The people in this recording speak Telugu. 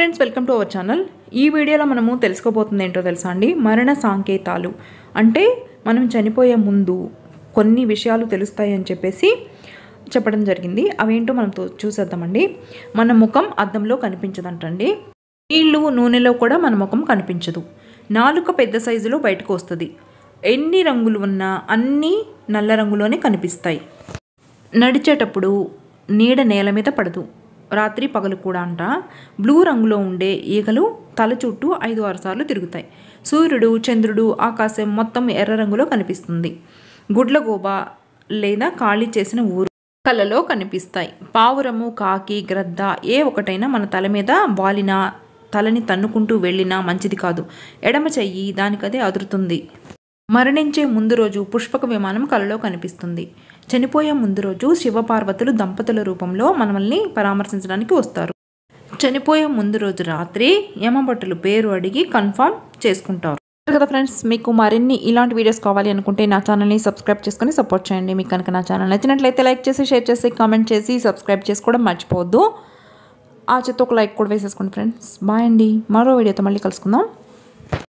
friends welcome to our channel ఈ వీడియోలో మనము తెలుసుకోబోతుంది ఏంటో తెలుసా అండి మరణ సాంకేతాలు అంటే మనం చనిపోయే ముందు కొన్ని విషయాలు తెలుస్తాయి అని చెప్పేసి చెప్పడం జరిగింది అవేంటో మనం చూసేద్దామండి మన ముఖం అద్దంలో కనిపించదంటండి నీళ్ళు నూనెలో కూడా మన ముఖం కనిపించదు నాలుక పెద్ద సైజులో బయటకు వస్తుంది ఎన్ని రంగులు ఉన్నా అన్నీ నల్ల రంగులోనే కనిపిస్తాయి నడిచేటప్పుడు నీడ నేల మీద పడదు రాత్రి పగలు కూడా అంట బ్లూ రంగులో ఉండే ఈగలు తల చుట్టూ ఐదు ఆరు సార్లు తిరుగుతాయి సూర్యుడు చంద్రుడు ఆకాశం మొత్తం ఎర్ర రంగులో కనిపిస్తుంది గుడ్లగోబ లేదా ఖాళీ చేసిన ఊరు కళ్ళలో కనిపిస్తాయి పావురము కాకి గ్రద్ద ఏ ఒకటైనా మన తల మీద వాలిన తలని తన్నుకుంటూ వెళ్ళినా మంచిది కాదు ఎడమ చెయ్యి దానికదే అదురుతుంది మరణించే ముందు రోజు పుష్పక విమానం కలలో కనిపిస్తుంది చనిపోయే ముందు రోజు శివపార్వతులు దంపతుల రూపంలో మనల్ని పరామర్శించడానికి వస్తారు చనిపోయే ముందు రోజు రాత్రి యమభట్టులు పేరు అడిగి కన్ఫర్మ్ చేసుకుంటారు కదా ఫ్రెండ్స్ మీకు మరిన్ని ఇలాంటి వీడియోస్ కావాలి అనుకుంటే నా ఛానల్ని సబ్స్క్రైబ్ చేసుకుని సపోర్ట్ చేయండి మీకు కనుక నా ఛానల్ నచ్చినట్లయితే లైక్ చేసి షేర్ చేసి కామెంట్ చేసి సబ్స్క్రైబ్ చేసుకోవడం మర్చిపోవద్దు ఆ చెత్త ఒక లైక్ కూడా వేసేసుకోండి ఫ్రెండ్స్ బాయ్ అండి మరో వీడియోతో మళ్ళీ కలుసుకుందాం